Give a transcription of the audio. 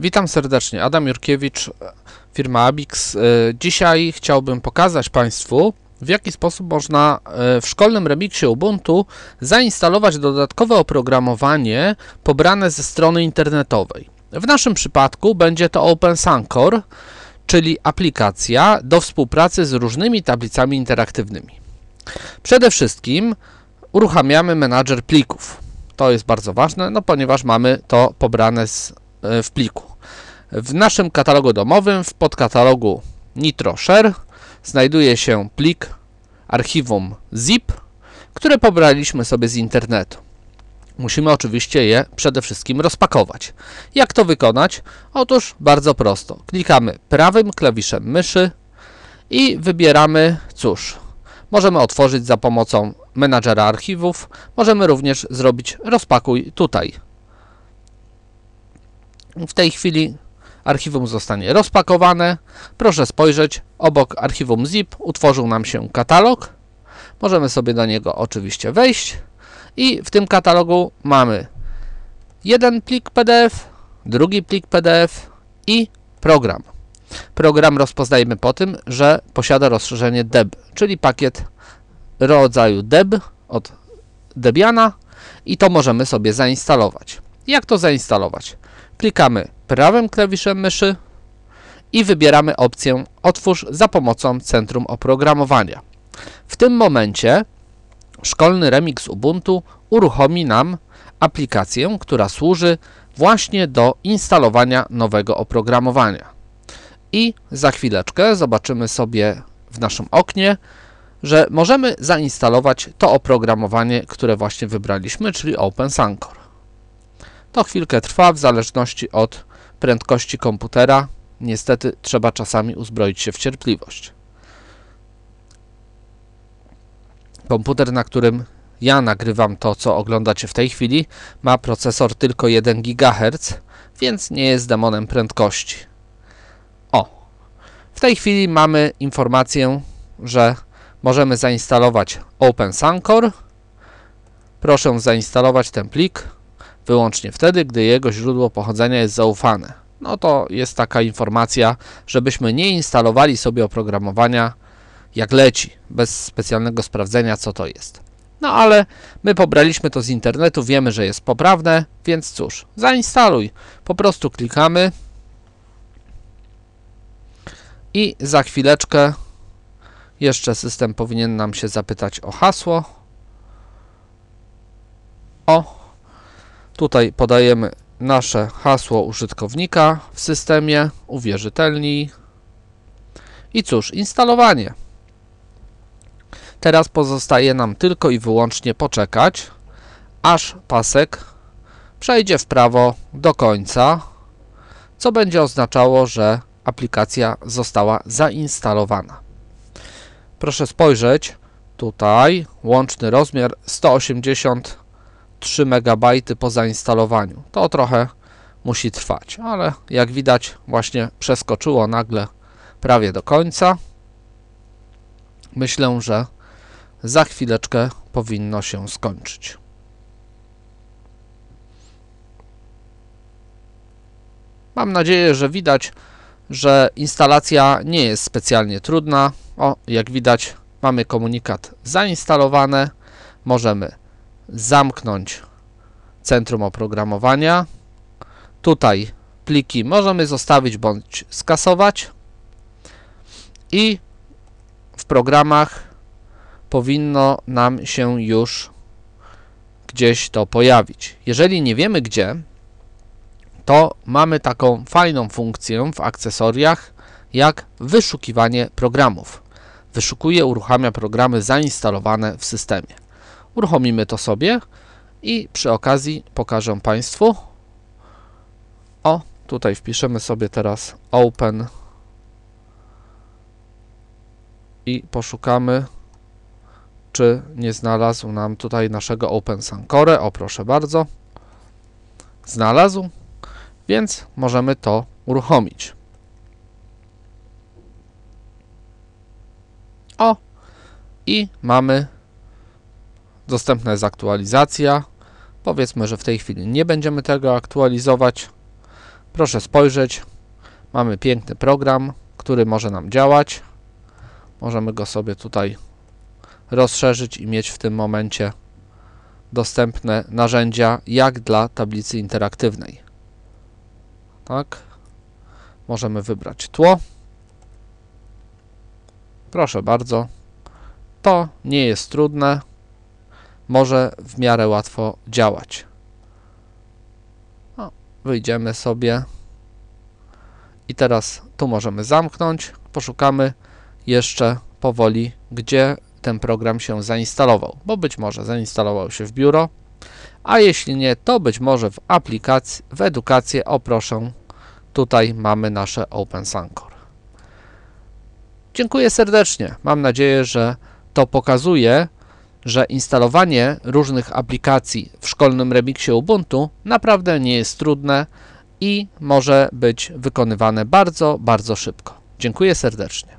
Witam serdecznie, Adam Jurkiewicz, firma Abix. E, dzisiaj chciałbym pokazać Państwu, w jaki sposób można e, w szkolnym remiksie Ubuntu zainstalować dodatkowe oprogramowanie pobrane ze strony internetowej. W naszym przypadku będzie to OpenSunCore, czyli aplikacja do współpracy z różnymi tablicami interaktywnymi. Przede wszystkim uruchamiamy menadżer plików. To jest bardzo ważne, no ponieważ mamy to pobrane z E, w pliku. W naszym katalogu domowym w podkatalogu NitroShare znajduje się plik archiwum zip, które pobraliśmy sobie z internetu. Musimy oczywiście je przede wszystkim rozpakować. Jak to wykonać? Otóż bardzo prosto. Klikamy prawym klawiszem myszy i wybieramy cóż. Możemy otworzyć za pomocą menadżera archiwów. Możemy również zrobić rozpakuj tutaj w tej chwili archiwum zostanie rozpakowane. Proszę spojrzeć, obok archiwum zip utworzył nam się katalog. Możemy sobie do niego oczywiście wejść i w tym katalogu mamy jeden plik PDF, drugi plik PDF i program. Program rozpoznajemy po tym, że posiada rozszerzenie deb, czyli pakiet rodzaju deb od Debiana i to możemy sobie zainstalować. Jak to zainstalować? Klikamy prawym klawiszem myszy i wybieramy opcję Otwórz za pomocą Centrum Oprogramowania. W tym momencie szkolny remix Ubuntu uruchomi nam aplikację, która służy właśnie do instalowania nowego oprogramowania. I za chwileczkę zobaczymy sobie w naszym oknie, że możemy zainstalować to oprogramowanie, które właśnie wybraliśmy, czyli OpenSancor. To chwilkę trwa w zależności od prędkości komputera. Niestety trzeba czasami uzbroić się w cierpliwość. Komputer, na którym ja nagrywam to, co oglądacie w tej chwili, ma procesor tylko 1 GHz, więc nie jest demonem prędkości. O, w tej chwili mamy informację, że możemy zainstalować OpenSuncor. Proszę zainstalować ten plik wyłącznie wtedy, gdy jego źródło pochodzenia jest zaufane. No to jest taka informacja, żebyśmy nie instalowali sobie oprogramowania jak leci, bez specjalnego sprawdzenia, co to jest. No ale my pobraliśmy to z internetu, wiemy, że jest poprawne, więc cóż, zainstaluj. Po prostu klikamy i za chwileczkę jeszcze system powinien nam się zapytać o hasło. O, Tutaj podajemy nasze hasło użytkownika w systemie, uwierzytelnij. I cóż, instalowanie. Teraz pozostaje nam tylko i wyłącznie poczekać, aż pasek przejdzie w prawo do końca, co będzie oznaczało, że aplikacja została zainstalowana. Proszę spojrzeć, tutaj łączny rozmiar 180 3 MB po zainstalowaniu. To trochę musi trwać, ale jak widać właśnie przeskoczyło nagle prawie do końca. Myślę, że za chwileczkę powinno się skończyć. Mam nadzieję, że widać, że instalacja nie jest specjalnie trudna. O, jak widać mamy komunikat zainstalowane. Możemy zamknąć centrum oprogramowania. Tutaj pliki możemy zostawić bądź skasować i w programach powinno nam się już gdzieś to pojawić. Jeżeli nie wiemy gdzie, to mamy taką fajną funkcję w akcesoriach jak wyszukiwanie programów. Wyszukuje, uruchamia programy zainstalowane w systemie. Uruchomimy to sobie i przy okazji pokażę Państwu. O, tutaj wpiszemy sobie teraz Open i poszukamy, czy nie znalazł nam tutaj naszego Open Sancore. O, proszę bardzo. Znalazł, więc możemy to uruchomić. O, i mamy Dostępna jest aktualizacja. Powiedzmy, że w tej chwili nie będziemy tego aktualizować. Proszę spojrzeć. Mamy piękny program, który może nam działać. Możemy go sobie tutaj rozszerzyć i mieć w tym momencie dostępne narzędzia jak dla tablicy interaktywnej. Tak. Możemy wybrać tło. Proszę bardzo. To nie jest trudne może w miarę łatwo działać. wyjdziemy sobie i teraz tu możemy zamknąć. Poszukamy jeszcze powoli, gdzie ten program się zainstalował, bo być może zainstalował się w biuro, a jeśli nie, to być może w aplikacji, w edukację, o proszę, tutaj mamy nasze Open Dziękuję serdecznie. Mam nadzieję, że to pokazuje, że instalowanie różnych aplikacji w szkolnym remiksie Ubuntu naprawdę nie jest trudne i może być wykonywane bardzo, bardzo szybko. Dziękuję serdecznie.